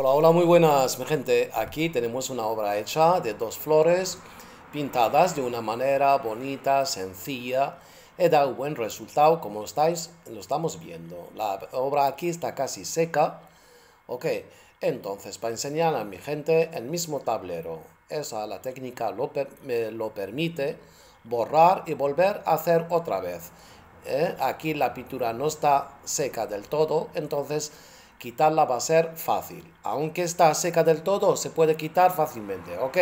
Hola, hola, muy buenas, mi gente. Aquí tenemos una obra hecha de dos flores pintadas de una manera bonita, sencilla. He dado buen resultado, como estáis, lo estamos viendo. La obra aquí está casi seca. Ok, entonces, para enseñar a mi gente el mismo tablero. Esa, la técnica lo, me lo permite borrar y volver a hacer otra vez. Eh, aquí la pintura no está seca del todo, entonces quitarla va a ser fácil. Aunque está seca del todo, se puede quitar fácilmente, ¿ok?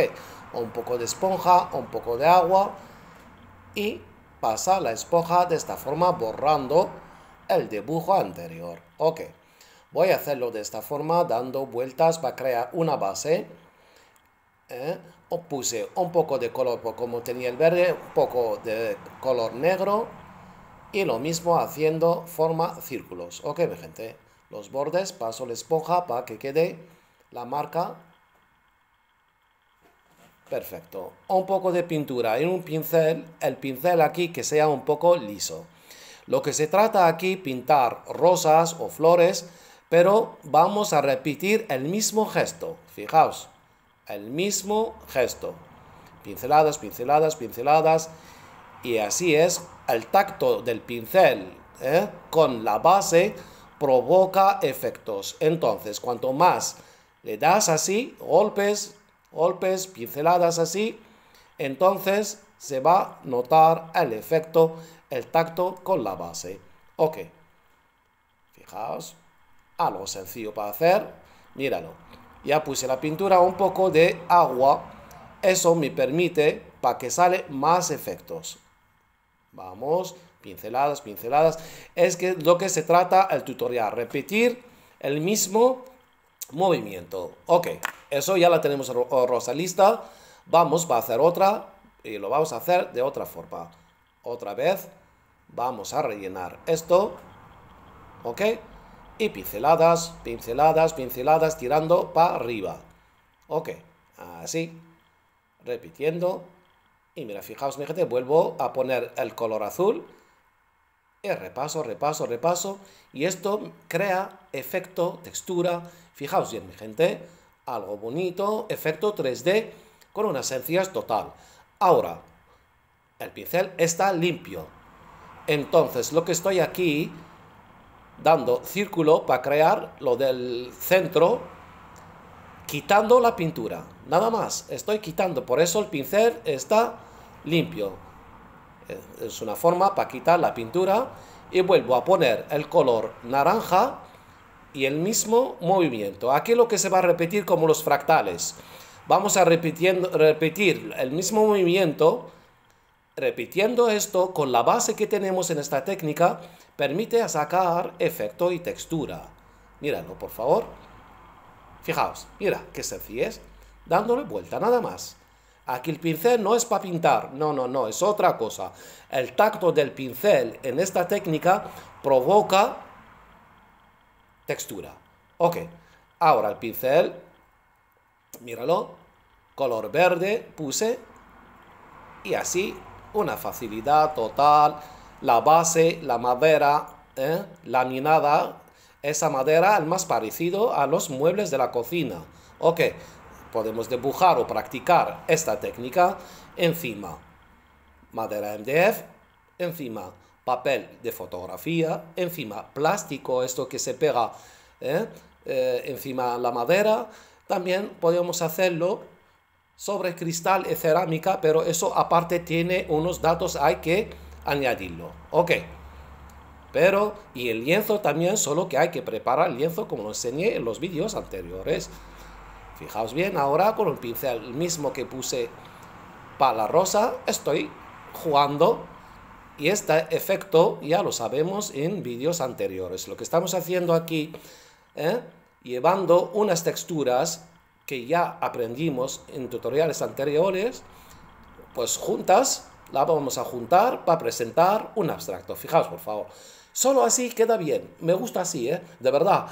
un poco de esponja, un poco de agua y pasa la esponja de esta forma borrando el dibujo anterior, ¿ok? Voy a hacerlo de esta forma dando vueltas para crear una base. ¿eh? O puse un poco de color pues, como tenía el verde, un poco de color negro y lo mismo haciendo forma círculos, ¿ok, mi gente? los bordes, paso la esponja para que quede la marca perfecto. Un poco de pintura en un pincel, el pincel aquí que sea un poco liso. Lo que se trata aquí pintar rosas o flores, pero vamos a repetir el mismo gesto. Fijaos, el mismo gesto. Pinceladas, pinceladas, pinceladas. Y así es el tacto del pincel ¿eh? con la base provoca efectos. Entonces, cuanto más le das así, golpes, golpes, pinceladas así, entonces se va a notar el efecto, el tacto con la base. Ok, fijaos, algo sencillo para hacer, míralo. Ya puse la pintura un poco de agua, eso me permite para que sale más efectos. Vamos, pinceladas, pinceladas. Es que lo que se trata el tutorial, repetir el mismo movimiento. Ok, eso ya la tenemos oh, rosa lista. Vamos a hacer otra y lo vamos a hacer de otra forma. Otra vez vamos a rellenar esto. Ok, y pinceladas, pinceladas, pinceladas, tirando para arriba. Ok, así, repitiendo. Y mira, fijaos, mi gente, vuelvo a poner el color azul eh, repaso, repaso, repaso. Y esto crea efecto, textura. Fijaos bien, mi gente. Algo bonito, efecto 3D con una sencillez total. Ahora, el pincel está limpio. Entonces, lo que estoy aquí dando círculo para crear lo del centro, quitando la pintura. Nada más, estoy quitando. Por eso el pincel está limpio es una forma para quitar la pintura y vuelvo a poner el color naranja y el mismo movimiento. Aquí lo que se va a repetir como los fractales. Vamos a repetir el mismo movimiento, repitiendo esto con la base que tenemos en esta técnica, permite sacar efecto y textura. Míralo, por favor. Fijaos, mira, qué sencillo es, dándole vuelta nada más. Aquí el pincel no es para pintar, no, no, no, es otra cosa. El tacto del pincel en esta técnica provoca textura. Ok, ahora el pincel, míralo, color verde puse y así una facilidad total. La base, la madera ¿eh? laminada, esa madera el más parecido a los muebles de la cocina. Ok, Podemos dibujar o practicar esta técnica encima madera MDF, encima papel de fotografía, encima plástico, esto que se pega ¿eh? Eh, encima la madera. También podemos hacerlo sobre cristal y cerámica, pero eso aparte tiene unos datos, hay que añadirlo. Ok. Pero, y el lienzo también, solo que hay que preparar el lienzo como lo enseñé en los vídeos anteriores. Fijaos bien, ahora con el pincel mismo que puse para la rosa, estoy jugando y este efecto ya lo sabemos en vídeos anteriores. Lo que estamos haciendo aquí, ¿eh? llevando unas texturas que ya aprendimos en tutoriales anteriores, pues juntas, la vamos a juntar para presentar un abstracto. Fijaos, por favor. Solo así queda bien. Me gusta así, ¿eh? De verdad.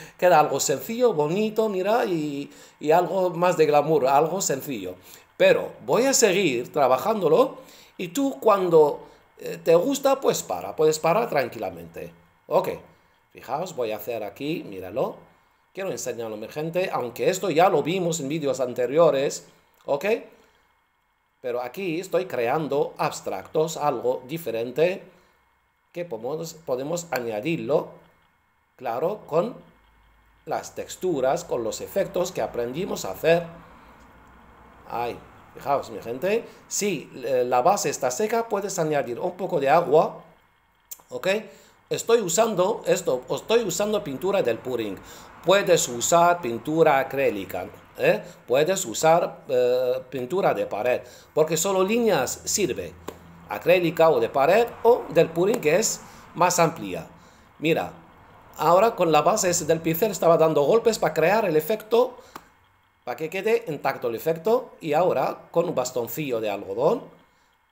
queda algo sencillo, bonito, mira, y, y algo más de glamour, algo sencillo. Pero voy a seguir trabajándolo y tú cuando eh, te gusta, pues para. Puedes parar tranquilamente. Ok. Fijaos, voy a hacer aquí, míralo. Quiero enseñarlo a mi gente, aunque esto ya lo vimos en vídeos anteriores. Ok. Pero aquí estoy creando abstractos, algo diferente que podemos, podemos añadirlo, claro, con las texturas, con los efectos que aprendimos a hacer. Ay, fijaos, mi gente, si eh, la base está seca, puedes añadir un poco de agua, ¿ok? Estoy usando esto, estoy usando pintura del puring. Puedes usar pintura acrílica, ¿eh? puedes usar eh, pintura de pared, porque solo líneas sirve acrílica o de pared o del purín que es más amplia. Mira, ahora con la base del pincel estaba dando golpes para crear el efecto, para que quede intacto el efecto y ahora con un bastoncillo de algodón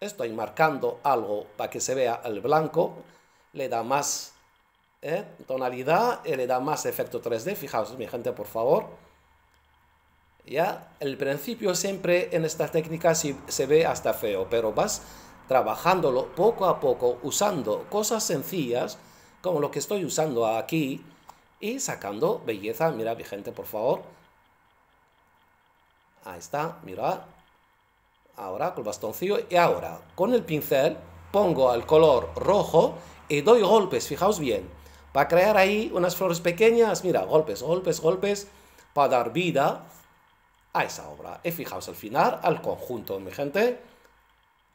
estoy marcando algo para que se vea el blanco, le da más ¿eh? tonalidad y le da más efecto 3D. Fijaos, mi gente, por favor. Ya, el principio siempre en esta técnica se ve hasta feo, pero vas trabajándolo poco a poco, usando cosas sencillas como lo que estoy usando aquí y sacando belleza. Mira, mi gente, por favor. Ahí está, mirad. Ahora con el bastoncillo y ahora con el pincel pongo el color rojo y doy golpes, fijaos bien, para crear ahí unas flores pequeñas. Mira, golpes, golpes, golpes, para dar vida a esa obra. Y fijaos al final, al conjunto, mi gente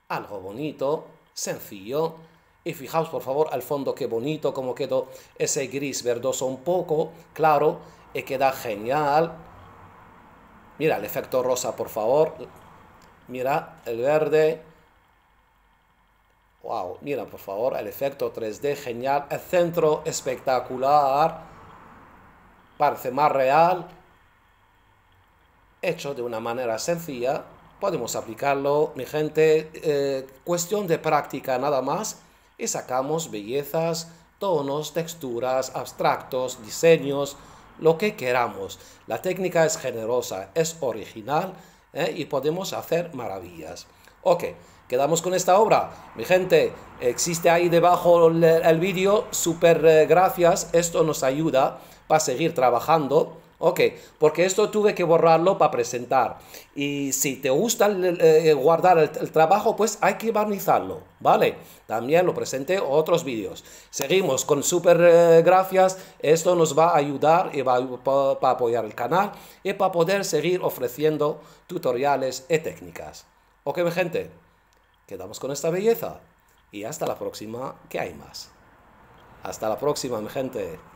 algo bonito, sencillo. Y fijaos por favor al fondo qué bonito como quedó ese gris verdoso un poco, claro, y queda genial. Mira el efecto rosa por favor. Mira el verde. Wow, mira por favor el efecto 3D genial, el centro espectacular. Parece más real. Hecho de una manera sencilla, podemos aplicarlo, mi gente, eh, cuestión de práctica nada más, y sacamos bellezas, tonos, texturas, abstractos, diseños, lo que queramos. La técnica es generosa, es original eh, y podemos hacer maravillas. Ok, quedamos con esta obra. Mi gente, existe ahí debajo el, el vídeo. Super eh, gracias. Esto nos ayuda para seguir trabajando Ok, porque esto tuve que borrarlo para presentar. Y si te gusta eh, guardar el, trabajo, pues hay que barnizarlo, ¿vale? También lo presenté otros vídeos. Seguimos con super eh, gracias. Esto nos va a ayudar y va a apoyar el canal y para poder seguir ofreciendo tutoriales y técnicas. Ok, mi gente, quedamos con esta belleza y hasta la próxima, que hay más. Hasta la próxima, mi gente.